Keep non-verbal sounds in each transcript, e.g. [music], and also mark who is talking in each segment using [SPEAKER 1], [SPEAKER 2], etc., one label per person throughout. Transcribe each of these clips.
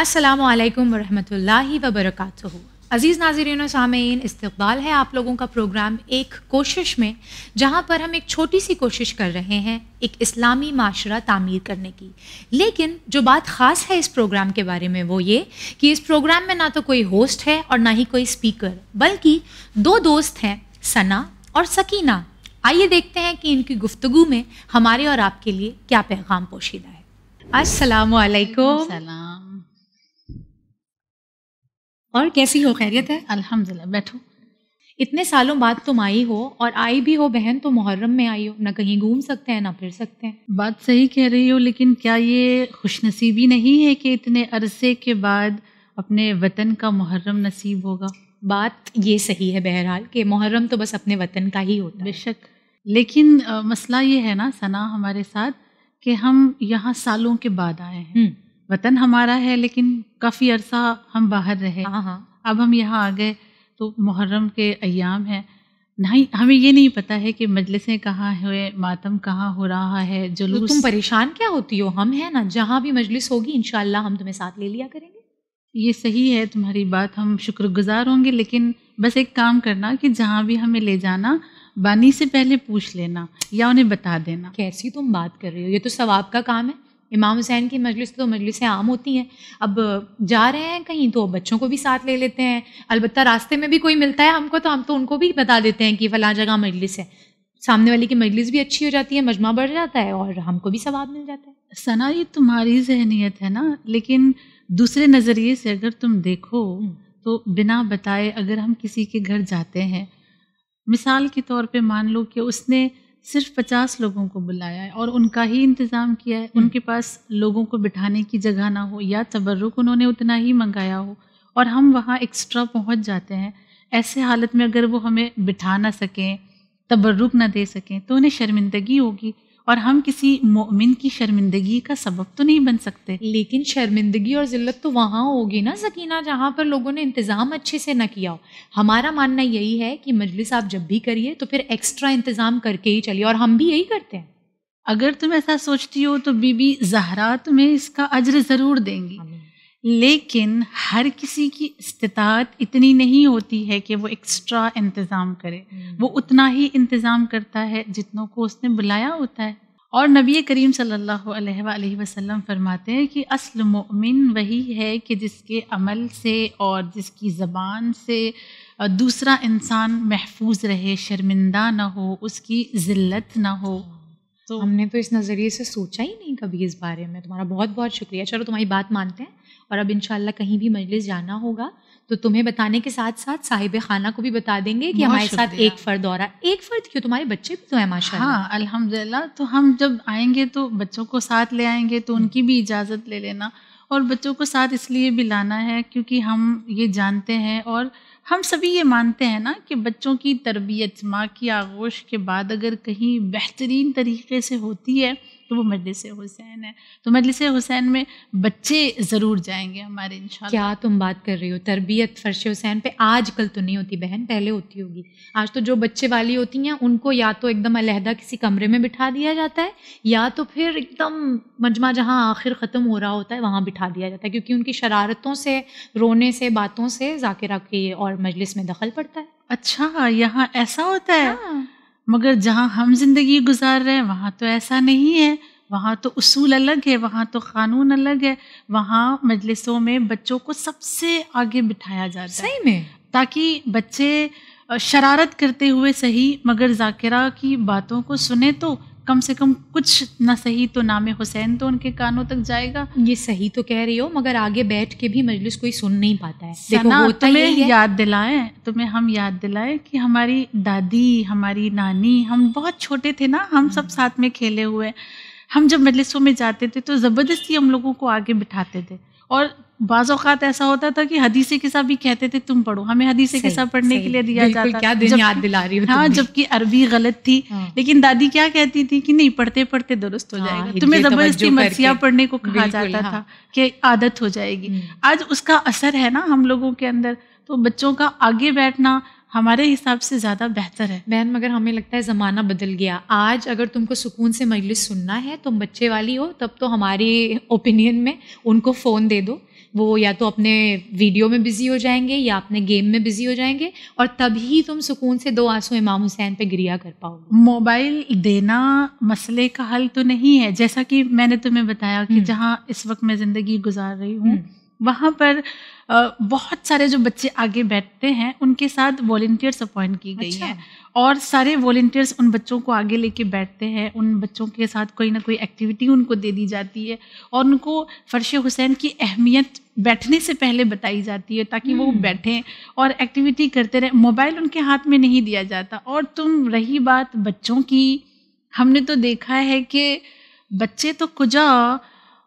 [SPEAKER 1] अस्सलाम वालेकुम रहमतुल्लाहि व अज़ीज़ नाजरीन सामीन इस्तबाल है आप लोगों का प्रोग्राम एक कोशिश में जहाँ पर हम एक छोटी सी कोशिश कर रहे हैं एक इस्लामी माशरा तामीर करने की लेकिन जो बात ख़ास है इस प्रोग्राम के बारे में वो ये कि इस प्रोग्राम में ना तो कोई होस्ट है और ना ही कोई स्पीकर बल्कि दो दोस्त हैं सना और सकीना आइए देखते हैं कि इनकी गुफ्तु में हमारे और आपके लिए क्या पैगाम पोशीदा है असलकम और कैसी हो खैरियत है अल्हम्दुलिल्लाह बैठो इतने सालों बाद तुम आई हो और आई भी हो बहन तो मुहर्रम में आई हो ना कहीं घूम सकते हैं ना फिर सकते हैं बात सही कह रही हो लेकिन क्या ये खुशनसीबी नहीं है कि इतने अरसे के बाद अपने वतन का मुहर्रम नसीब होगा बात ये सही है बहरहाल कि मुहर्रम तो बस अपने वतन का ही होता है बेशक
[SPEAKER 2] लेकिन आ, मसला ये है ना सना हमारे साथ कि हम यहाँ सालों के बाद आए हैं हम्म। वतन हमारा है लेकिन काफ़ी अरसा हम बाहर रहे हाँ, हाँ। अब हम यहाँ आ गए तो मुहर्रम के अयाम हैं नहीं हमें ये नहीं पता है कि
[SPEAKER 1] मजलिसें कहाँ हुए मातम कहाँ हो रहा है तो जुलूस तो तुम परेशान क्या होती हो हम हैं ना जहाँ भी मजलिस होगी इन हम तुम्हें साथ ले लिया करेंगे
[SPEAKER 2] ये सही है तुम्हारी बात हम शुक्रगुजार होंगे लेकिन बस एक काम करना कि जहाँ भी हमें ले जाना बानी से पहले
[SPEAKER 1] पूछ लेना या उन्हें बता देना कैसी तुम बात कर रही हो ये तो सवाब का काम है इमाम हुसैन की मजलिस तो मजलिसें आम होती हैं अब जा रहे हैं कहीं तो बच्चों को भी साथ ले लेते हैं अलबत् रास्ते में भी कोई मिलता है हमको तो हम तो उनको भी बता देते हैं कि फ़लाँ जगह मजलिस है सामने वाले की मजलिस भी अच्छी हो जाती है मजमा बढ़ जाता है और हमको भी सवाब मिल जाता है सना ये तुम्हारी
[SPEAKER 2] जहनीत है ना लेकिन दूसरे नज़रिए से अगर तुम देखो हम्म। तो बिना बताए अगर हम किसी के घर जाते हैं मिसाल के तौर पे मान लो कि उसने सिर्फ पचास लोगों को बुलाया है और उनका ही इंतज़ाम किया है हम्म। उनके पास लोगों को बिठाने की जगह ना हो या तबर्रुक उन्होंने उतना ही मंगाया हो और हम वहाँ एक्स्ट्रा पहुँच जाते हैं ऐसे हालत में अगर वो हमें बिठा ना सकें तबर्रुक ना दे सकें तो उन्हें शर्मिंदगी होगी और हम किसी मोमिन की शर्मिंदगी का सबब तो नहीं बन
[SPEAKER 1] सकते लेकिन शर्मिंदगी और ज़िल्लत तो वहाँ होगी ना सकीना जहाँ पर लोगों ने इंतज़ाम अच्छे से ना किया हो हमारा मानना यही है कि मजलिस आप जब भी करिए तो फिर एक्स्ट्रा इंतज़ाम करके ही चलिए और हम भी यही करते हैं अगर तुम ऐसा सोचती हो तो बीबी जहरा तुम्हें
[SPEAKER 2] इसका अज्र ज़रूर देंगी लेकिन हर किसी की इस्तात इतनी नहीं होती है कि वो एक्स्ट्रा इंतज़ाम करे वो hmm. उतना ही इंतज़ाम करता है जितनों को उसने बुलाया होता है और नबी करीम सल्लल्लाहु अलैहि वसल्लम फरमाते हैं कि असल मोमिन वही है कि जिसके अमल से और जिसकी ज़बान से दूसरा इंसान महफूज रहे शर्मिंदा ना हो उसकी
[SPEAKER 1] ज़िल्लत ना हो hmm. तो हमने तो इस नज़रिए से सोचा ही नहीं कभी इस बारे में तुम्हारा बहुत बहुत शुक्रिया चलो तुम्हारी बात मानते हैं और अब इनशाला कहीं भी मजलिस जाना होगा तो तुम्हें बताने के साथ साथ साहिब खाना को भी बता देंगे कि हमारे साथ एक फर्द और एक फर्द क्यों तुम्हारे बच्चे भी तो है माशा हाँ अल्हम्दुलिल्लाह तो हम जब आएंगे तो बच्चों को साथ ले आएंगे तो हम्म। उनकी भी
[SPEAKER 2] इजाज़त ले लेना और बच्चों को साथ इसलिए भी लाना है क्योंकि हम ये जानते हैं और हम सभी ये मानते हैं ना कि बच्चों की तरबियत माँ की आगोश के बाद अगर कहीं बेहतरीन तरीके से होती है तो वो मजलिस हुसैन है तो मजलिस हुसैन
[SPEAKER 1] में बच्चे ज़रूर जाएंगे हमारे इन क्या तुम बात कर रही हो तरबियत फ़र्श हुसैन पे आज कल तो नहीं होती बहन पहले होती होगी आज तो जो बच्चे वाली होती हैं उनको या तो एकदम अलहदा किसी कमरे में बिठा दिया जाता है या तो फिर एकदम मजमा जहाँ आखिर ख़त्म हो रहा होता है वहाँ बिठा दिया जाता है क्योंकि उनकी शरारतों से रोने से बातों से जाकिरा के और मजलिस में दखल पड़ता है अच्छा यहाँ ऐसा होता है
[SPEAKER 2] हाँ। मगर जहाँ हम ज़िंदगी गुजार रहे हैं वहाँ तो ऐसा नहीं है वहाँ तो उसूल अलग है वहाँ तो कानून अलग है वहाँ मजलिसों में बच्चों को सबसे आगे बिठाया जा रहा है सही में ताकि बच्चे शरारत करते हुए सही मगर जाकिरा की बातों को सुने तो कम से कम कुछ ना सही तो नाम हुसैन तो उनके कानों तक जाएगा ये सही तो कह रही हो मगर आगे बैठ के भी मजलिस कोई सुन नहीं पाता है देखो तुम्हें याद दिलाएं तुम्हें हम याद दिलाएं कि हमारी दादी हमारी नानी हम बहुत छोटे थे ना हम सब साथ में खेले हुए हम जब मजलिसों में जाते थे तो ज़बरदस्ती हम लोगों को आगे बिठाते थे और बाज़ात ऐसा होता था कि के किसा भी कहते थे तुम पढ़ो हमें के किसा पढ़ने के लिए दिया जाता क्या दिन याद दिला रही हो हाँ जबकि अरबी गलत थी हाँ। लेकिन दादी क्या कहती थी कि नहीं पढ़ते पढ़ते दुरुस्त हो हाँ, जाएगा तुम्हें ज़बरदस्ती मसीहा पढ़ने को कहा जाता हाँ। था कि आदत हो जाएगी हम्म। आज उसका असर है ना हम लोगों के अंदर तो
[SPEAKER 1] बच्चों का आगे बैठना हमारे हिसाब से ज़्यादा बेहतर है बहन मगर हमें लगता है ज़माना बदल गया आज अगर तुमको सुकून से मजलिस सुनना है तुम बच्चे वाली हो तब तो हमारी ओपिनियन में उनको फ़ोन दे दो वो या तो अपने वीडियो में बिजी हो जाएंगे या अपने गेम में बिजी हो जाएंगे और तभी तुम सुकून से दो आंसू इमाम हुसैन पे गिरिया कर पाओगे मोबाइल देना मसले का हल तो नहीं है जैसा कि मैंने तुम्हें बताया कि हम्म। जहाँ
[SPEAKER 2] इस वक्त मैं ज़िंदगी गुजार रही हूँ हम्म। वहाँ पर बहुत सारे जो बच्चे आगे बैठते हैं उनके साथ वॉल्टियर्स अपॉइंट की गई अच्छा? है और सारे वॉल्टियर्स उन बच्चों को आगे लेके बैठते हैं उन बच्चों के साथ कोई ना कोई एक्टिविटी उनको दे दी जाती है और उनको फ़र्श हुसैन की अहमियत बैठने से पहले बताई जाती है ताकि वो हम्म। बैठें और एक्टिविटी करते रहें मोबाइल उनके हाथ में नहीं दिया जाता और तुम रही बात बच्चों की हमने तो देखा है कि बच्चे तो कुजा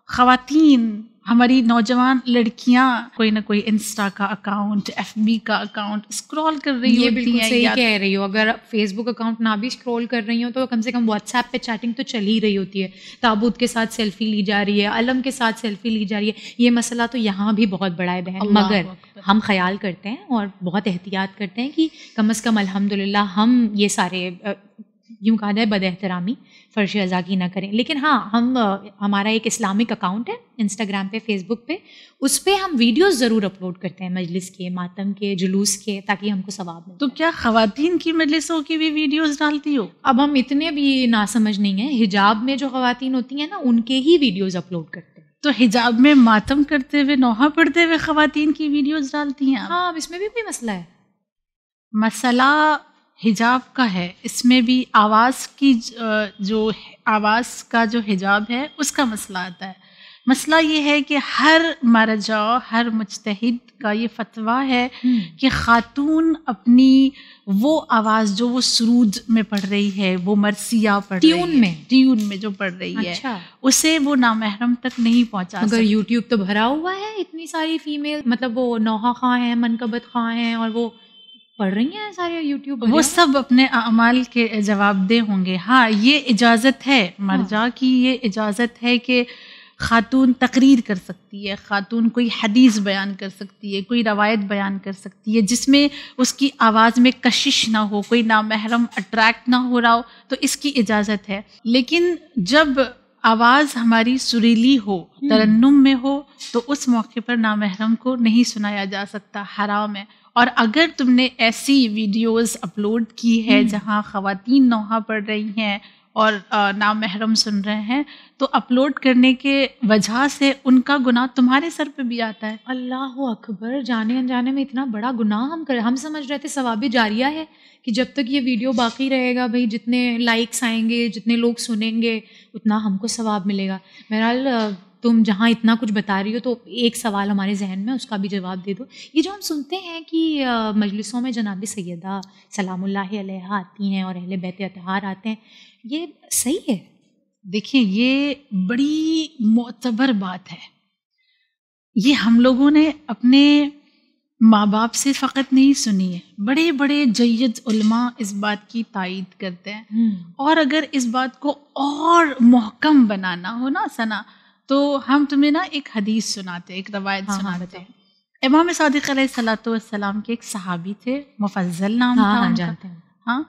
[SPEAKER 2] खातन हमारी नौजवान लड़कियां कोई ना कोई इंस्टा का अकाउंट एफ
[SPEAKER 1] का अकाउंट स्क्रॉल कर रही ये हैं सही कह रही हो अगर फेसबुक अकाउंट ना भी स्क्रॉल कर रही हो तो कम से कम व्हाट्सएप पे चैटिंग तो चल ही रही होती है ताबूत के साथ सेल्फी ली जा रही है अलम के साथ सेल्फी ली जा रही है ये मसला तो यहाँ भी बहुत बड़ा है बहन मगर हम ख्याल करते हैं और बहुत एहतियात करते हैं कि कम अज़ कम अलहमदिल्ला हम ये सारे यूँ कहा जाए बद एहतरामी फ़र्श अज़ा की ना करें लेकिन हाँ हम हमारा एक इस्लामिक अकाउंट है इंस्टाग्राम पे फेसबुक पे उस पर हम वीडियोस ज़रूर अपलोड करते हैं मजलिस के मातम के जुलूस के ताकि हमको सवाब मिले तो क्या ख़वान की मजलिसों की भी वीडियोज़ डालती हो अब हम इतने भी ना समझ नहीं हैं हिजाब में जो ख़वान होती हैं ना उनके ही वीडियोज़ अपलोड करते हैं तो हिजाब में मातम करते हुए नोहा पढ़ते हुए ख़वान की वीडियोज़ डालती हैं हाँ अब इसमें भी
[SPEAKER 2] कोई मसला है मसला हिजाब का है इसमें भी आवाज़ की जो आवाज़ का जो हिजाब है उसका मसला आता है मसला ये है कि हर मरजा हर मुजतहद का ये फतवा है हम्म। कि ख़ातून अपनी वो आवाज़ जो वो सरूद में पढ़ रही है वो
[SPEAKER 1] मरसिया पढ़ ट्यून रही में ट्यून में
[SPEAKER 2] जो पढ़ रही अच्छा। है
[SPEAKER 1] उसे वो नामहरम तक नहीं पहुंचा अगर यूट्यूब तो भरा हुआ है इतनी सारी फीमेल मतलब वो नोहा खां हैं मनकबत खां हैं और वो पढ़ रही हैं सारे यूट्यूब वो सब अपने अमाल के जवाबदेह
[SPEAKER 2] होंगे हाँ ये इजाज़त है मर्जा हाँ। की ये इजाज़त है कि खातून तकरीर कर सकती है खातून कोई हदीस बयान कर सकती है कोई रवायत बयान कर सकती है जिसमें उसकी आवाज़ में कशिश ना हो कोई नामहरम अट्रैक्ट ना हो रहा हो तो इसकी इजाज़त है लेकिन जब आवाज़ हमारी सुरीली हो हम्म। तरन्नुम में हो तो उस मौके पर नामहरम को नहीं सुनाया जा सकता हराम है और अगर तुमने ऐसी वीडियोस अपलोड की है हम्म। जहां खातन नौहा पढ़ रही हैं और नाम महरम सुन रहे हैं तो अपलोड करने के वजह से
[SPEAKER 1] उनका गुनाह तुम्हारे सर पे भी आता है अल्लाह अकबर जाने अनजाने में इतना बड़ा गुनाह हम कर हम समझ रहे थे सवाबी जारिया है कि जब तक ये वीडियो बाकी रहेगा भाई जितने लाइक्स आएंगे जितने लोग सुनेंगे उतना हमको सवाब मिलेगा बहरहाल तुम जहाँ इतना कुछ बता रही हो तो एक सवाल हमारे जहन में उसका भी जवाब दे दो ये जो हम सुनते हैं कि मजलिसों में जनाब सैदा सलाम आती हैं और अहले बहते अतहार आते हैं ये सही है देखिए ये बड़ी मोतबर बात
[SPEAKER 2] है ये हम लोगों ने अपने माँ बाप से फ़कत नहीं सुनी है बड़े बड़े जयद उलमा इस बात की तायद करते हैं हम्म। और अगर इस बात को और महकम बनाना हो ना सना तो हम तुम्हें ना एक हदीस सुनाते एक रवायत हाँ, हाँ सुनाते हैं इमाम सदक सलाम के एक सहाबी थे मुफजल नाम हाँ, था हाँ, जानते हैं हाँ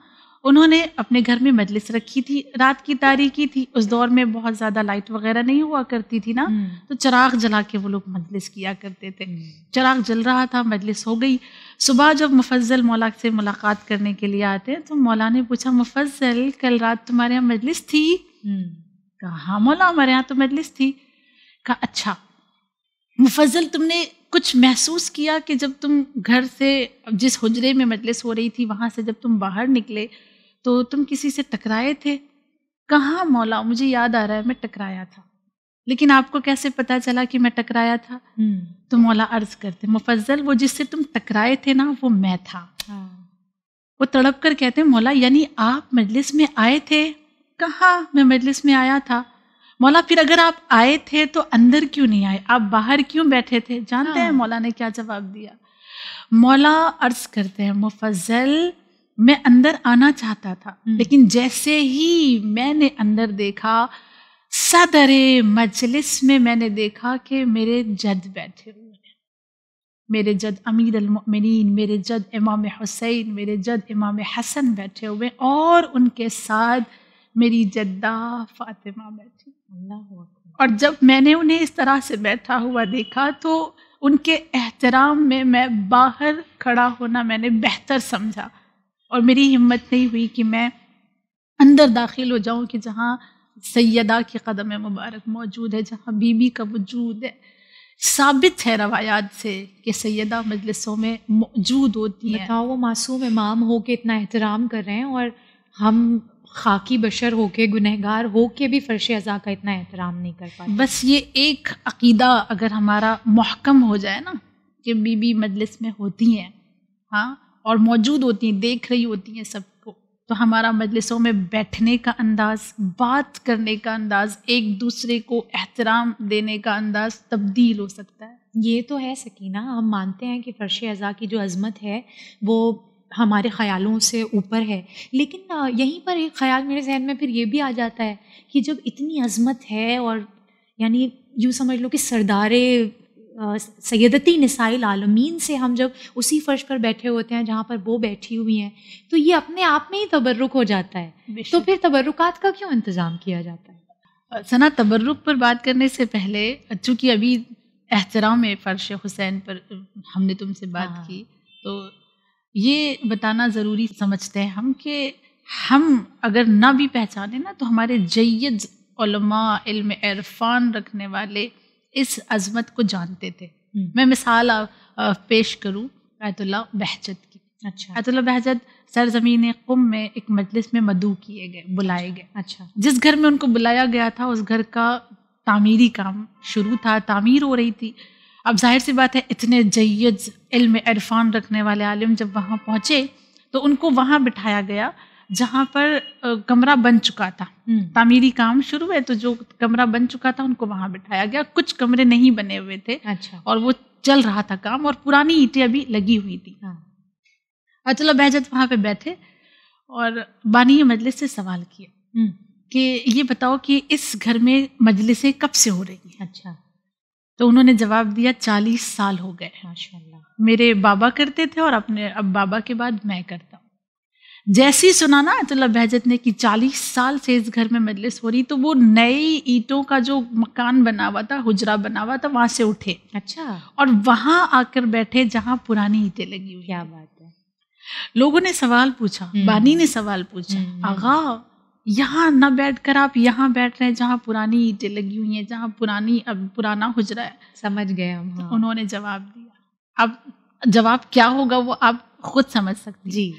[SPEAKER 2] उन्होंने अपने घर में मजलिस रखी थी रात की तारीखी थी उस दौर में बहुत ज़्यादा लाइट वगैरह नहीं हुआ करती थी ना हम्म। तो चराग जला के वो लोग मजलिस किया करते थे हम्म। चराग जल रहा था मजलिस हो गई सुबह जब मुफजल मौला से मुलाकात करने के लिए आते हैं तो मौला ने पूछा मुफजल कल रात तुम्हारे यहाँ मजलिस थी हम्म। कहा हाँ, मौला हमारे यहाँ तो मजलिस थी का अच्छा मुफजल तुमने कुछ महसूस किया कि जब तुम घर से जिस हजरे में मजलिस हो रही थी वहाँ से जब तुम बाहर निकले तो तुम किसी से टकराए थे कहाँ मौला मुझे याद आ रहा है मैं टकराया था लेकिन आपको कैसे पता चला कि मैं टकराया था हम्म। तो मौला अर्ज करते मुफजल वो जिससे तुम टकराए थे ना वो मैं था हाँ। वो तड़प कर कहते मौला यानी आप मजलिस में आए थे कहाँ मैं मजलिस में आया था मौला फिर अगर आप आए थे तो अंदर क्यों नहीं आए आप बाहर क्यों बैठे थे जानते हैं हाँ। मौला ने क्या जवाब दिया मौला अर्ज करते हैं मुफजल मैं अंदर आना चाहता था हम्म। लेकिन जैसे ही मैंने अंदर देखा सदर मजलिस में मैंने देखा कि मेरे जद बैठे हुए हैं मेरे जद अमीर अलमिन मेरे जद इमाम हुसैन मेरे जद इमाम हसन बैठे हुए और उनके साथ मेरी जद्दा फातिमा बैठी और जब मैंने उन्हें इस तरह से बैठा हुआ देखा तो उनके एहतराम में मैं बाहर खड़ा होना मैंने बेहतर समझा और मेरी हिम्मत नहीं हुई कि मैं अंदर दाखिल हो जाऊं कि जहाँ सैदा के कदम मुबारक मौजूद है जहाँ बीबी का वजूद है साबित है रवायात से कि सैदा मजलिसों में मौजूद
[SPEAKER 1] होती है वो मासूम इमाम हो के इतना एहतराम कर रहे हैं और हम खाकी बशर हो के गुनहगार के भी फ़र्श अज़ा का इतना एहतराम नहीं कर पाते बस ये एक अकीदा अगर हमारा महकम हो जाए ना कि बीबी मजलिस में होती हैं
[SPEAKER 2] हाँ और मौजूद होती हैं देख रही होती हैं सबको तो हमारा मजलिसों में बैठने का अंदाज़ बात करने का अंदाज़ एक दूसरे को एहतराम देने का अंदाज़
[SPEAKER 1] तब्दील हो सकता है ये तो है सकीना हम मानते हैं कि फ़र्श अज़ा की जो अज़मत है वो हमारे ख्यालों से ऊपर है लेकिन यहीं पर एक ख्याल मेरे जहन में फिर ये भी आ जाता है कि जब इतनी अजमत है और यानी यूँ समझ लो कि सरदार सैदती निसाइल आलमीन से हम जब उसी फर्श पर बैठे होते हैं जहाँ पर वो बैठी हुई हैं तो ये अपने आप में ही तबर्रुक हो जाता है तो फिर तबर्रुकात का क्यों इंतज़ाम किया जाता है सना तबर्रुक पर बात करने से पहले
[SPEAKER 2] चूँकि अभी एहतराम फर्श हुसैन पर हमने तुमसे बात हाँ। की तो ये बताना ज़रूरी समझते हैं हम कि हम अगर ना भी पहचाने ना तो हमारे जैद इल्म इरफान रखने वाले इस अजमत को जानते थे हम्म। मैं मिसाल पेश करूँ आयतुल्ला बहजत की अच्छा आयतुल्ला बहजत सरजमीन कुम में एक मजलिस में मदू किए गए बुलाए
[SPEAKER 1] गए अच्छा।, अच्छा जिस घर
[SPEAKER 2] में उनको बुलाया गया था उस घर का तामीरी काम शुरू था तामीर हो रही थी अब जाहिर सी बात है इतने जैद इल्म इरफान रखने वाले आलिम जब वहाँ पहुँचे तो उनको वहाँ बिठाया गया जहाँ पर कमरा बन चुका था हम्म। तामीरी काम शुरू है तो जो कमरा बन चुका था उनको वहाँ बिठाया गया कुछ कमरे नहीं बने हुए थे अच्छा और वो चल रहा था काम और पुरानी ईटें अभी लगी हुई थी हाँ। चलो बहजत वहाँ पे बैठे और बानी मजलिस से सवाल किया हम्म। कि ये बताओ कि इस घर में मजलिसें कब से हो रही हैं अच्छा तो उन्होंने जवाब दिया चालीस साल हो गए मेरे बाबा करते थे और अपने अब बाबा के बाद मैं करता हूँ जैसी सुना ना अतुल्ला बहजत ने कि चालीस साल से इस घर में मजलिस हो रही तो वो नई ईटों का जो मकान बना हुआ था हुजरा बना हुआ था वहां से उठे अच्छा और वहां आकर बैठे जहाँ पुरानी ईटें लगी हुई क्या बात है लोगों ने सवाल पूछा हम्म। बानी ने सवाल पूछा हम्म। आगा यहाँ ना बैठ कर आप यहाँ बैठ रहे हैं जहाँ पुरानी ईटें लगी हुई हैं जहाँ पुरानी अब पुराना हुजरा है समझ गए हम तो हाँ। उन्होंने जवाब दिया अब जवाब क्या होगा वो आप खुद समझ सकते जी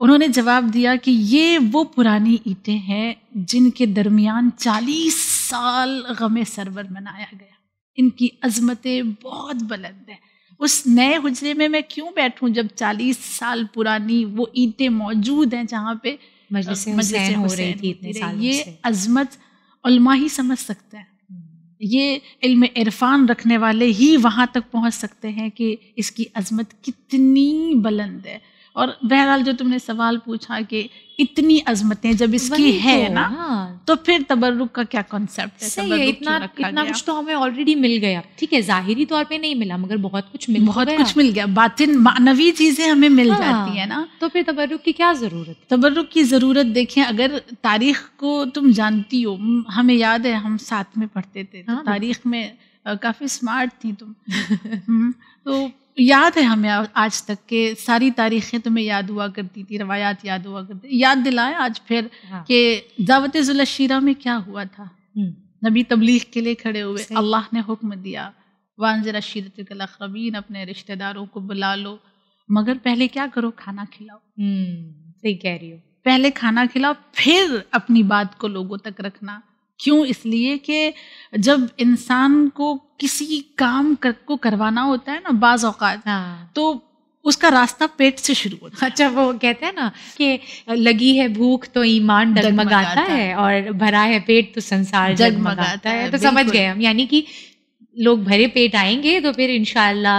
[SPEAKER 2] उन्होंने जवाब दिया कि ये वो पुरानी ईटें हैं जिनके दरमियान चालीस साल गम सरवर मनाया गया इनकी अजमतें बहुत बुलंद हैं उस नए हुजरे में मैं क्यों बैठूं जब चालीस साल पुरानी वो ईटें मौजूद हैं जहाँ पे हो रही थी इतने ये अजमत उलमा ही समझ सकते हैं ये इल्म इरफान रखने वाले ही वहाँ तक पहुँच सकते हैं कि इसकी अजमत कितनी बुलंद है और बहरहाल जो तुमने सवाल पूछा कि इतनी अजमतें जब इसकी है तो, ना हाँ। तो फिर तबरुक का क्या कॉन्सेप्ट है इतना इतना कुछ तो हमें ऑलरेडी मिल गया ठीक है जाहिरी तौर पे नहीं मिला मगर बहुत कुछ मिल बहुत कुछ मिल गया बातिन मानवी चीजें हमें मिल हाँ। जाती है ना तो फिर तबरुक की क्या जरूरत तबर्रुक की जरूरत देखें अगर तारीख को तुम जानती हो हमें याद है हम साथ में पढ़ते थे तो हाँ, तारीख में काफी स्मार्ट थी तुम [laughs] हम्म, तो याद है हमें आज तक के सारी तारीखें तुम्हें याद हुआ करती थी रवायात याद हुआ करती याद दिलाए आज फिर हाँ। कि दावत जुलशीरा में क्या हुआ था
[SPEAKER 1] हम्म।
[SPEAKER 2] नबी तबलीग के लिए खड़े हुए अल्लाह ने हुक्म दिया वानजरा शीरत अखरबीन अपने रिश्तेदारों को बुला लो मगर पहले क्या करो खाना खिलाओ हम्म, सही कह रही हो पहले खाना खिलाओ फिर अपनी बात को लोगों तक रखना क्यों इसलिए कि जब इंसान को किसी काम कर, को करवाना होता है ना बाज औकात हाँ। तो उसका रास्ता
[SPEAKER 1] पेट से शुरू होता है अच्छा वो कहते हैं ना कि लगी है भूख तो ईमान डगमगाता है और भरा है पेट तो संसार जगमगाता है तो समझ गए हम यानी कि लोग भरे पेट आएंगे तो फिर इनशाला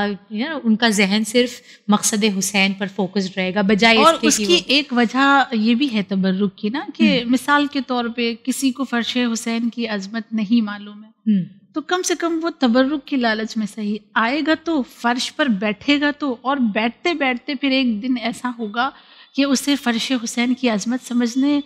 [SPEAKER 1] उनका जहन सिर्फ मकसद हुसैन पर फोकस्ड रहेगा बजाय और इसके उसकी
[SPEAKER 2] एक वजह ये भी है तबर्रुक की ना कि हम्म। मिसाल के तौर पे किसी को फर्श हुसैन की अजमत नहीं मालूम है हम्म। तो कम से कम वो तबर्रुक की लालच में सही आएगा तो फर्श पर बैठेगा तो और बैठते बैठते फिर एक दिन ऐसा होगा कि उसे फर्श हुसैन की अजमत समझने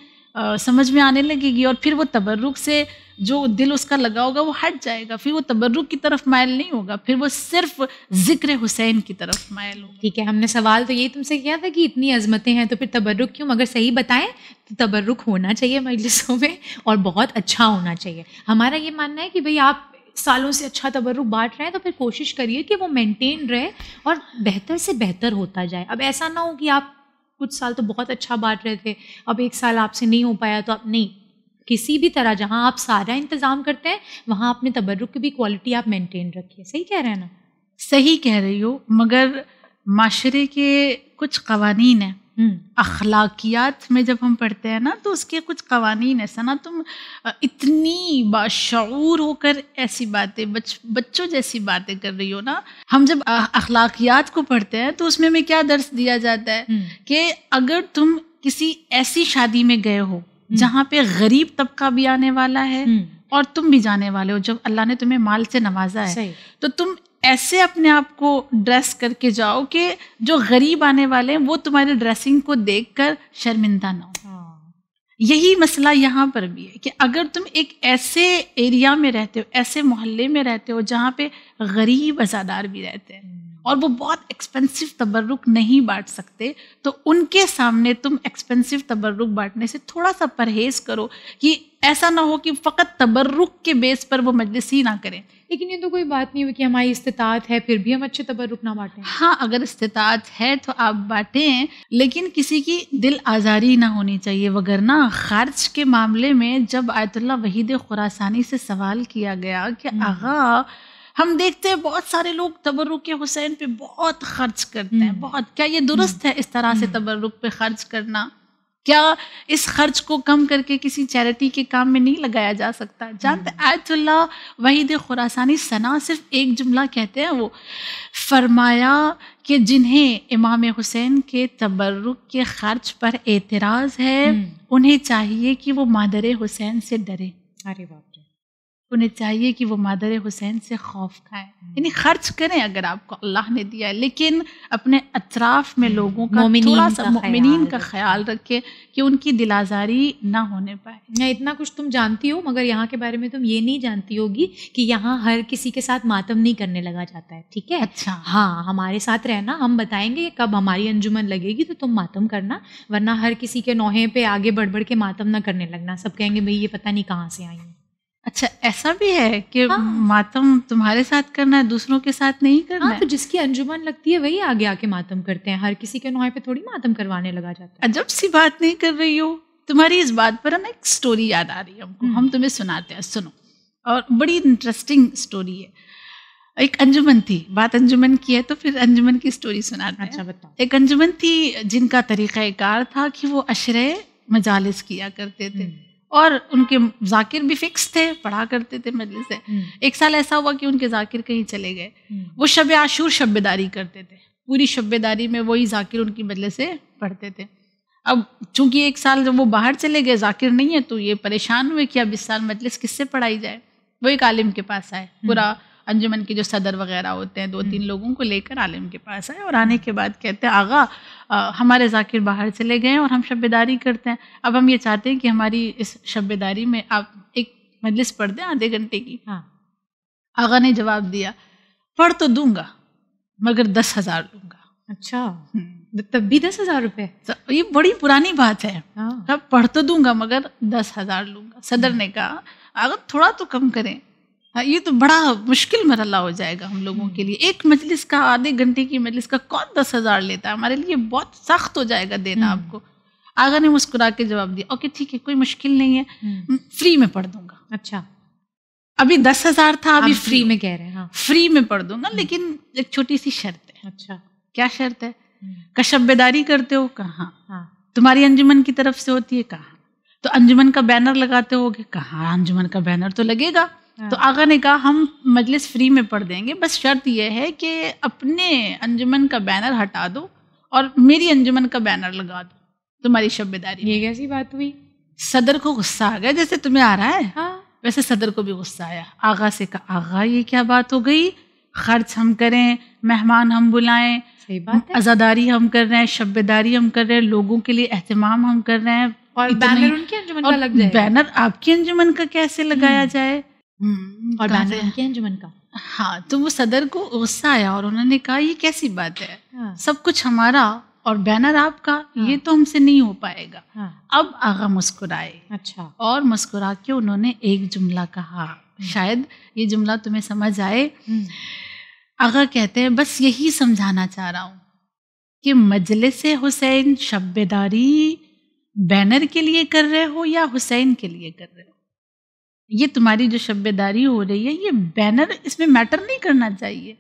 [SPEAKER 2] समझ में आने लगेगी और फिर वो तबर्रुक से जो दिल उसका लगा होगा वो हट जाएगा फिर वो तबर्रुक की
[SPEAKER 1] तरफ मायल नहीं होगा फिर वो सिर्फ जिक्र हुसैन की तरफ मायल होगा ठीक है हमने सवाल तो यही तुमसे किया था कि इतनी अजमतें हैं तो फिर तबर्रुक क्यों मगर सही बताएं तो तबर्रुक होना चाहिए मजलिसों में और बहुत अच्छा होना चाहिए हमारा ये मानना है कि भाई आप सालों से अच्छा तबर्रुक बांट रहे हैं तो फिर कोशिश करिए कि वो मेंटेन रहे और बेहतर से बेहतर होता जाए अब ऐसा ना हो कि आप कुछ साल तो बहुत अच्छा बांट रहे थे अब एक साल आपसे नहीं हो पाया तो आप नहीं किसी भी तरह जहाँ आप सारा इंतज़ाम करते हैं वहाँ अपने तबर्रुक की भी क्वालिटी आप मेंटेन रखिए सही कह रहे हैं ना सही कह रही हो मगर माशरे के
[SPEAKER 2] कुछ कवानीन हैं हम्म। अखलाकियात में जब हम पढ़ते हैं ना तो उसके कुछ कवानीन ऐसा ना तुम इतनी बाशूर होकर ऐसी बातें बच, बच्चों जैसी बातें कर रही हो ना हम जब अखलाकियात को पढ़ते हैं तो उसमें हमें क्या दर्श दिया जाता है हम्म। कि अगर तुम किसी ऐसी शादी में गए हो हम्म। जहाँ पे गरीब तबका भी आने वाला है और तुम भी जाने वाले हो जब अल्लाह ने तुम्हें माल से नवाजा है तो तुम ऐसे अपने आप को ड्रेस करके जाओ कि जो गरीब आने वाले हैं वो तुम्हारी ड्रेसिंग को कर शर्मिंदा ना हो हाँ। यही मसला यहाँ पर भी है कि अगर तुम एक ऐसे एरिया में रहते हो ऐसे मोहल्ले में रहते हो जहाँ पे गरीब अजादार भी रहते हैं और वो बहुत एक्सपेंसिव तबर्रुक नहीं बांट सकते तो उनके सामने तुम एक्सपेंसिव तबर्रुक बांटने से थोड़ा सा परहेज करो कि ऐसा ना हो कि फ़कत तबर्रुक के बेस पर वो मजलिस ही ना करें लेकिन ये तो कोई बात नहीं हुई कि हमारी इस्तात है फिर भी हम अच्छे तबर्रुक ना बांटें हाँ अगर इस्तात है तो आप बांटें लेकिन किसी की दिल आज़ारी ना होनी चाहिए वगरना खर्च के मामले में जब आयतुल्ला वहीद खुरासानी से सवाल किया गया कि हम्म। आगा हम देखते हैं बहुत सारे लोग तबर्रुक हुसैन पे बहुत खर्च करते हैं हम्म। बहुत क्या ये दुरुस्त है इस तरह से हम्म। तबरुक पे खर्च करना क्या इस खर्च को कम करके किसी चैरिटी के काम में नहीं लगाया जा सकता जानते हम्म। आयतुल्ला वहीद खुरासानी सना सिर्फ एक जुमला कहते हैं वो फरमाया कि जिन्हें इमाम हुसैन के तबरुक के खर्च पर एतराज़ है उन्हें चाहिए कि वो मादर हुसैन से डरे अरे बाप उन्हें चाहिए कि वो मादर हुसैन से खौफ खाएं हम्म। यानी खर्च करें अगर आपको अल्लाह ने दिया है लेकिन अपने अतराफ में लोगों का थोड़ा सा मोमिन का
[SPEAKER 1] ख्याल रखें कि उनकी दिलाजारी ना होने पाए ना इतना कुछ तुम जानती हो मगर यहाँ के बारे में तुम ये नहीं जानती होगी कि यहाँ हर किसी के साथ मातम नहीं करने लगा जाता है ठीक है अच्छा हाँ हमारे साथ रहना हम बताएंगे कब हमारी अंजुमन लगेगी तो तुम मातम करना वरना हर किसी के नोहे पे आगे बढ़ बढ़ के मातम ना करने लगना सब कहेंगे भाई ये पता नहीं कहाँ से आई है
[SPEAKER 2] अच्छा ऐसा भी है कि हाँ। मातम तुम्हारे
[SPEAKER 1] साथ करना है दूसरों के साथ नहीं हाँ, करना हाँ, तो जिसकी अंजुमन लगती है वही आगे आके मातम करते हैं हर किसी के नौए पे थोड़ी मातम करवाने लगा जाता है अजब सी बात नहीं कर रही हो तुम्हारी इस बात पर हमें एक
[SPEAKER 2] स्टोरी याद आ रही है हमको हम्म। हम तुम्हें सुनाते हैं सुनो और बड़ी इंटरेस्टिंग स्टोरी है एक अंजुमन थी बात अंजुमन की है तो फिर अंजुमन की स्टोरी सुना अच्छा बताओ एक अंजुमन थी जिनका तरीक़ाकार था कि वो अशरे मजालिस किया करते थे हम्म। और उनके जाकिर भी फिक्स थे पढ़ा करते थे मजल से हम्म। एक साल ऐसा हुआ कि उनके जाकिर कहीं चले गए हम्म। वो शब आशूर शब्बेदारी करते थे पूरी शब्बेदारी में वही जाकिर उनकी मजल से पढ़ते थे अब चूंकि एक साल जब वो बाहर चले गए जाकिर नहीं है तो ये परेशान हुए कि अब इस साल मजलिस किससे पढ़ाई जाए वो एक आलिम के पास आए हम्म। पूरा अंजुमन के जो सदर वगैरह होते हैं दो तीन हम्म। लोगों को लेकर आलिम के पास आए और आने के बाद कहते हैं आगा आ, हमारे जाकिर बाहर चले गए और हम शब्बेदारी करते हैं अब हम ये चाहते हैं कि हमारी इस शब्बेदारी में आप एक मजलिस पढ़ दें आधे घंटे की हाँ आगा ने जवाब दिया पढ़ तो दूंगा मगर दस हजार लूंगा अच्छा हम्म। तो तब भी दस हजार रुपये तो ये बड़ी पुरानी बात है हाँ। पढ़ तो दूंगा मगर दस हजार लूंगा सदर हम्म। ने कहा अगर थोड़ा तो कम करें हाँ, ये तो बड़ा मुश्किल मरला हो जाएगा हम लोगों के लिए एक मजलिस का आधे घंटे की मजलिस का कौन दस हज़ार लेता है हमारे लिए बहुत सख्त हो जाएगा देना हम्म। आपको आगा ने मुस्कुरा के जवाब दिया ओके ठीक है कोई मुश्किल नहीं है हम्म। फ्री में पढ़ दूंगा अच्छा अभी दस हज़ार था अभी फ्री में कह रहे हैं हाँ। फ्री में पढ़ दूंगा हम्म। लेकिन एक छोटी सी शर्त है अच्छा क्या शर्त है कशबेदारी करते हो कहाँ हाँ। तुम्हारी अंजुमन की तरफ से होती है कहाँ तो अंजुमन का बैनर लगाते हो कहाँ अंजुमन का बैनर तो लगेगा हाँ। तो आगा ने कहा हम मजलिस फ्री में पढ़ देंगे बस शर्त यह है कि अपने अंजुमन का बैनर हटा दो और मेरी अंजुमन का बैनर लगा दो तुम्हारी शब्बेदारी ये कैसी बात हुई सदर को गुस्सा आ गया जैसे तुम्हें आ रहा है हाँ। वैसे सदर को भी गुस्सा आया आगा से कहा आगा ये क्या बात हो गई खर्च हम करें मेहमान हम बुलाएं सही बात है आज़ादारी हम कर रहे हैं शब्बेदारी हम कर रहे हैं लोगों के लिए एहतमाम हम कर रहे हैं और बैनर उनके अंजुमन का लग जाए बैनर आपके अंजुमन का कैसे लगाया हम्म। जाए हम्म, और अंजुमन का हाँ तो वो सदर को गुस्सा आया और उन्होंने कहा ये कैसी बात है हाँ। सब कुछ हमारा और बैनर आपका हाँ। ये तो हमसे नहीं हो पाएगा हाँ। अब आगा मुस्कुराए अच्छा और मुस्कुरा के उन्होंने एक जुमला कहा हम्म। शायद ये जुमला तुम्हें समझ आए हम्म। आगा कहते हैं बस यही समझाना चाह रहा हूँ कि मजलिस हुसैन शब्बेदारी बैनर के लिए कर रहे हो या हुसैन के लिए कर रहे हो ये तुम्हारी जो शब्बेदारी हो रही है ये बैनर इसमें मैटर नहीं करना चाहिए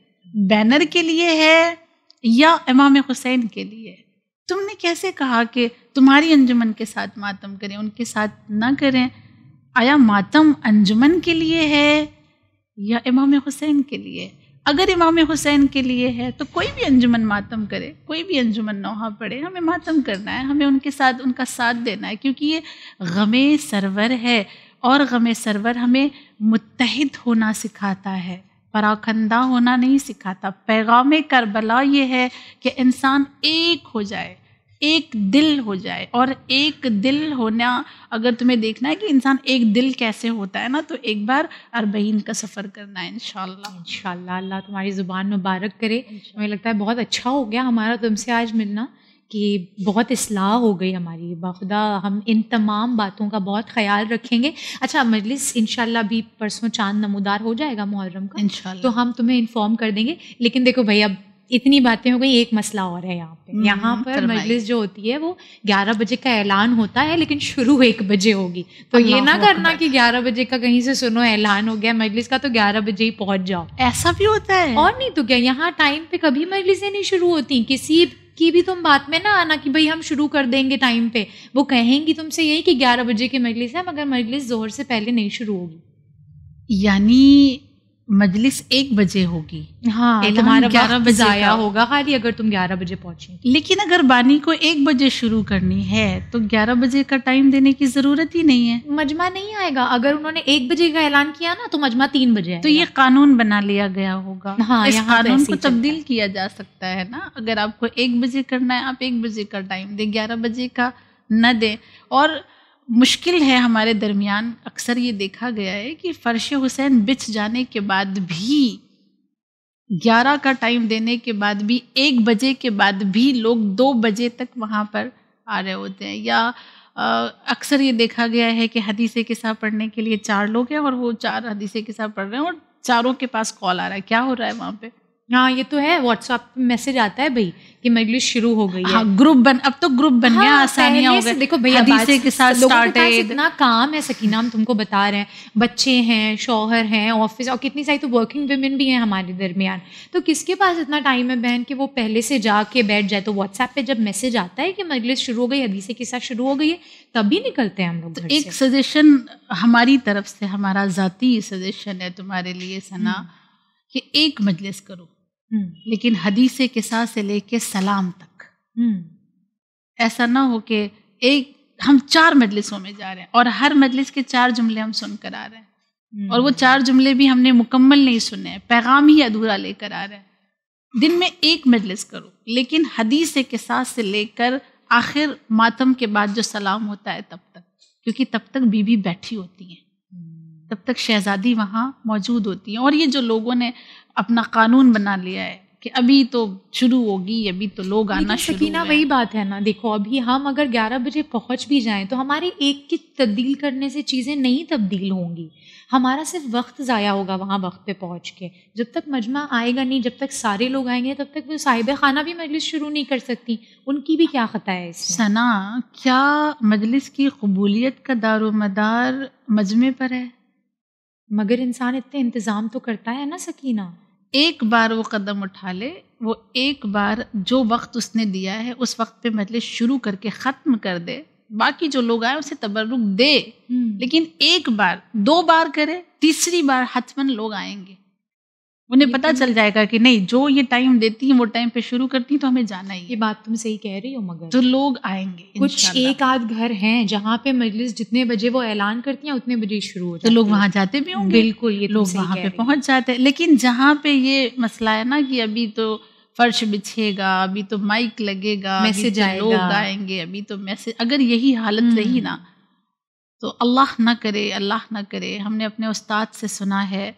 [SPEAKER 2] बैनर के लिए है या इमाम हुसैन के लिए तुमने कैसे कहा कि तुम्हारी अंजुमन के साथ मातम करें उनके साथ ना करें आया मातम अंजुमन के लिए है या इमाम हुसैन के लिए अगर इमाम हुसैन के लिए है तो कोई भी अंजुमन मातम करे कोई भी अंजुमन नौहा पड़े हमें मातम करना है हमें उनके साथ उनका साथ देना है क्योंकि ये गमे सरवर है और गम सरवर हमें मुतहद होना सिखाता है पराखंदा होना नहीं सिखाता पैगाम करबला ये है कि इंसान एक हो जाए एक दिल हो जाए और एक दिल होना अगर तुम्हें देखना है कि इंसान एक दिल कैसे होता है ना तो एक बार अरबईन का सफ़र करना है इनशाला
[SPEAKER 1] इंशाल्लाह अल्लाह तुम्हारी ज़ुबान मुबारक करे मुझे लगता है बहुत अच्छा हो गया हमारा तुमसे आज मिलना कि बहुत असलाह हो गई हमारी बाखुदा हम इन तमाम बातों का बहुत ख्याल रखेंगे अच्छा मजलिस इन भी परसों चांद नमोदार हो जाएगा मुहर्रम का तो हम तुम्हें इन्फॉर्म कर देंगे लेकिन देखो भाई अब इतनी बातें हो गई एक मसला और है यहाँ पे हम्म, यहाँ पर मजलिस जो होती है वो ग्यारह बजे का ऐलान होता है लेकिन शुरू एक बजे होगी तो ये ना करना कि ग्यारह बजे का कहीं से सुनो ऐलान हो गया मजलिस का तो ग्यारह बजे ही पहुंच जाओ ऐसा भी होता है और नहीं तो क्या यहाँ टाइम पे कभी मजलिसें नहीं शुरू होती किसी की भी तुम बात में ना आना कि भाई हम शुरू कर देंगे टाइम पे वो कहेंगी तुमसे यही कि ग्यारह बजे की मजलिस है मगर मजलिस जोहर से पहले नहीं शुरू होगी
[SPEAKER 2] यानी मजलिस एक बजे होगी
[SPEAKER 1] हाँ तो ग्यारह बजे आया होगा खाली अगर तुम ग्यारह बजे पहुंचे
[SPEAKER 2] लेकिन अगर बानी को एक बजे शुरू करनी है तो ग्यारह बजे का टाइम देने की जरूरत ही नहीं है मजमा नहीं आएगा अगर उन्होंने एक बजे का ऐलान किया ना तो मजमा तीन बजे तो ये कानून बना लिया गया होगा हाँ इस तो कानून को तब्दील किया जा सकता है ना अगर आपको एक बजे करना है आप एक बजे का टाइम दे ग्यारह बजे का न दे और मुश्किल है हमारे दरमियान अक्सर ये देखा गया है कि फ़र्श हुसैन बिछ जाने के बाद भी ग्यारह का टाइम देने के बाद भी एक बजे के बाद भी लोग दो बजे तक वहाँ पर आ रहे होते हैं या अक्सर ये देखा गया है कि हदीसे साथ पढ़ने के लिए चार लोग हैं और वो चार हदीसे साथ पढ़ रहे हैं और चारों के पास कॉल आ रहा है
[SPEAKER 1] क्या हो रहा है वहाँ पर हाँ ये तो है व्हाट्सएप पे मैसेज आता है भाई कि मजलिस शुरू हो गई है हाँ, ग्रुप बन अब तो ग्रुप बन गया हाँ, आसानियां हो गई देखो भैया के साथ है इतना काम है सकीना हम तुमको बता रहे हैं बच्चे हैं शौहर हैं ऑफिस और कितनी सारी तो वर्किंग वुमेन भी हैं हमारे दरमियान तो किसके पास इतना टाइम है बहन कि वो पहले से जाके बैठ जाए तो व्हाट्सएप पे जब मैसेज आता है कि मजलिस शुरू हो गई हदीसे के साथ शुरू हो गई है तभी निकलते हैं हम लोग तो एक सजेशन
[SPEAKER 2] हमारी तरफ से हमारा जाती सजेशन है तुम्हारे लिए सना हम्म। कि एक मजलिस करो हम्म। लेकिन हदीस के साथ से लेके सलाम तक हम्म। ऐसा ना हो कि एक हम चार मजलिसों में जा रहे हैं और हर मजलिस के चार जुमले हम सुन कर आ रहे हैं हम्म। और वो चार जुमले भी हमने मुकम्मल नहीं सुने हैं पैगाम ही अधूरा लेकर आ रहे हैं दिन में एक मजलिस करो लेकिन हदीस के साथ से लेकर आखिर मातम के बाद जो सलाम होता है तब तक क्योंकि तब तक बीवी बैठी होती हैं तब तक शहजादी वहाँ मौजूद होती हैं और ये जो लोगों ने
[SPEAKER 1] अपना कानून बना लिया है कि अभी तो शुरू होगी अभी तो लोग आना शकीना वही बात है ना देखो अभी हम अगर 11 बजे पहुंच भी जाएं तो हमारे एक की तब्दील करने से चीज़ें नहीं तब्दील होंगी हमारा सिर्फ वक्त ज़ाया होगा वहाँ वक्त पे पहुँच के जब तक मजमा आएगा नहीं जब तक सारे लोग आएंगे तब तक वो साहिब खाना भी मजलिस शुरू नहीं कर सकती उनकी भी क्या खता है इसमें सना क्या मजलिस की कबूलियत का दारोमदार मजमे पर है मगर इंसान इतने इंतज़ाम तो करता है ना सकीना
[SPEAKER 2] एक बार वो कदम उठा ले वो एक बार जो वक्त उसने दिया है उस वक्त पे मतलब शुरू करके ख़त्म कर दे बाकी जो लोग आए उसे तबरुक दे हम्म। लेकिन एक बार दो बार करे तीसरी बार हथमन लोग आएंगे उन्हें पता चल जाएगा कि नहीं जो ये टाइम देती है वो टाइम पे शुरू करती है तो हमें जाना ही ये बात तुम सही कह रही हो मगर
[SPEAKER 1] जो लोग आएंगे कुछ एक आध घर हैं जहाँ पे मजलिस जितने बजे वो ऐलान करती हैं उतने बजे शुरू हो जाते तो लोग वहाँ जाते भी होंगे बिल्कुल ये लोग वहाँ पे पहुँच जाते हैं लेकिन जहाँ
[SPEAKER 2] पे ये मसला है ना कि अभी तो फर्श बिछेगा अभी तो माइक लगेगा मैसेज तो लोग आएंगे अभी तो मैसेज अगर यही हालत रही हम्म। ना तो अल्लाह ना करे अल्लाह ना करे हमने अपने उस्ताद से सुना है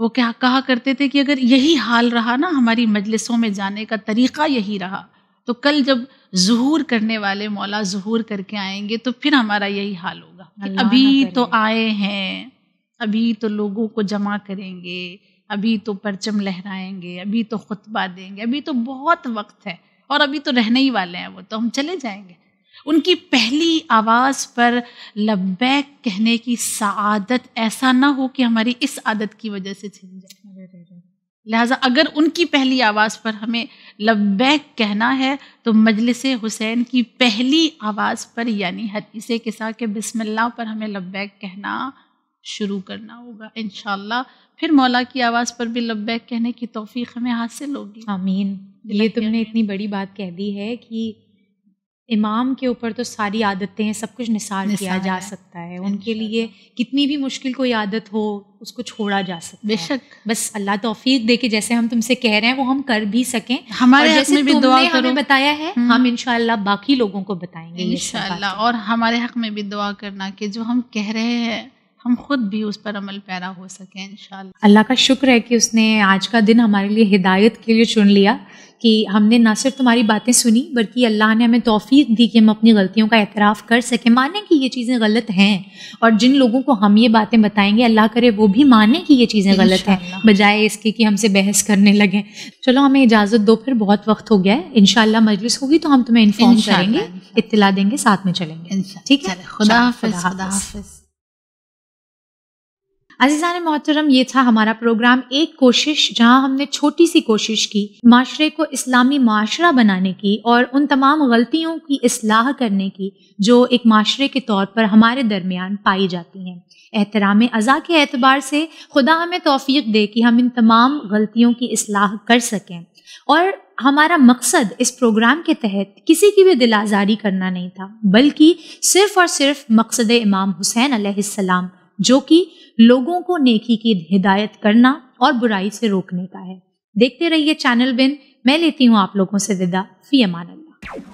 [SPEAKER 2] वो क्या कहा करते थे कि अगर यही हाल रहा ना हमारी मजलिसों में जाने का तरीक़ा यही रहा तो कल जब जहूर करने वाले मौला जहूर करके आएंगे तो फिर हमारा यही हाल होगा अभी तो आए हैं अभी तो लोगों को जमा करेंगे अभी तो परचम लहराएंगे अभी तो खुतबा देंगे अभी तो बहुत वक्त है और अभी तो रहने ही वाले हैं वो तो हम चले जाएंगे उनकी पहली आवाज़ पर लबैक कहने की सआदत ऐसा ना हो कि हमारी इस आदत की वजह से छिन जाए लिहाजा अगर उनकी पहली आवाज़ पर हमें लब्बैक कहना है तो मजलिस हुसैन की पहली आवाज़ पर यानी हदीसे के साथ के बिस्मिल्लाह पर हमें लब्बैक कहना शुरू करना होगा इन फिर मौला की आवाज़ पर भी लब्बैक
[SPEAKER 1] कहने की तोफ़ी हमें हासिल होगी आमीन ये तुमने इतनी बड़ी बात कह दी है कि इमाम के ऊपर तो सारी आदतें हैं सब कुछ निसार, निसार किया जा सकता है उनके लिए कितनी भी मुश्किल कोई आदत हो उसको छोड़ा जा सकता बेशक बस अल्लाह तोफीक दे के जैसे हम तुमसे कह रहे हैं वो हम कर भी सकें हमारे और जैसे में भी दुआ हमें बताया है हम्म। हम इनशाला बाकी लोगों को बताएंगे इनशाला और हमारे हक में
[SPEAKER 2] भी दुआ करना कि जो हम कह रहे हैं हम खुद भी उस पर अमल पैरा हो सके इन
[SPEAKER 1] अल्लाह का शुक्र है कि उसने आज का दिन हमारे लिए हिदायत के लिए चुन लिया कि हमने ना सिर्फ तुम्हारी बातें सुनी बल्कि अल्लाह ने हमें तोफ़ी दी कि हम अपनी गलतियों का एतराफ़ कर सकें माने कि ये चीज़ें गलत हैं और जिन लोगों को हम ये बातें बताएंगे अल्लाह करे वो भी माने कि ये चीज़ें गलत हैं बजाय इसके कि हमसे बहस करने लगें चलो हमें इजाज़त दो फिर बहुत वक्त हो गया है इन मजलिस होगी तो हम तुम्हें इन्फॉर्म करेंगे इतला देंगे साथ में चलेंगे ठीक है खुदा हाफ अजीज़ान मोहतरम ये था हमारा प्रोग्राम एक कोशिश जहां हमने छोटी सी कोशिश की माशरे को इस्लामी माशरा बनाने की और उन तमाम गलतियों की असलाह करने की जो एक माशरे के तौर पर हमारे दरमियान पाई जाती हैं एहतराम अज़ा के एतबार से खुदा हमें तोफ़ी दे कि हम इन तमाम गलतियों की असलाह कर सकें और हमारा मकसद इस प्रोग्राम के तहत किसी की भी दिलाजारी आज़ारी करना नहीं था बल्कि सिर्फ़ और सिर्फ मकसद इमाम हुसैन सलाम जो कि लोगों को नेकी की हिदायत करना और बुराई से रोकने का है देखते रहिए चैनल बिन मैं लेती हूँ आप लोगों से विदा फी अमान अल्लाह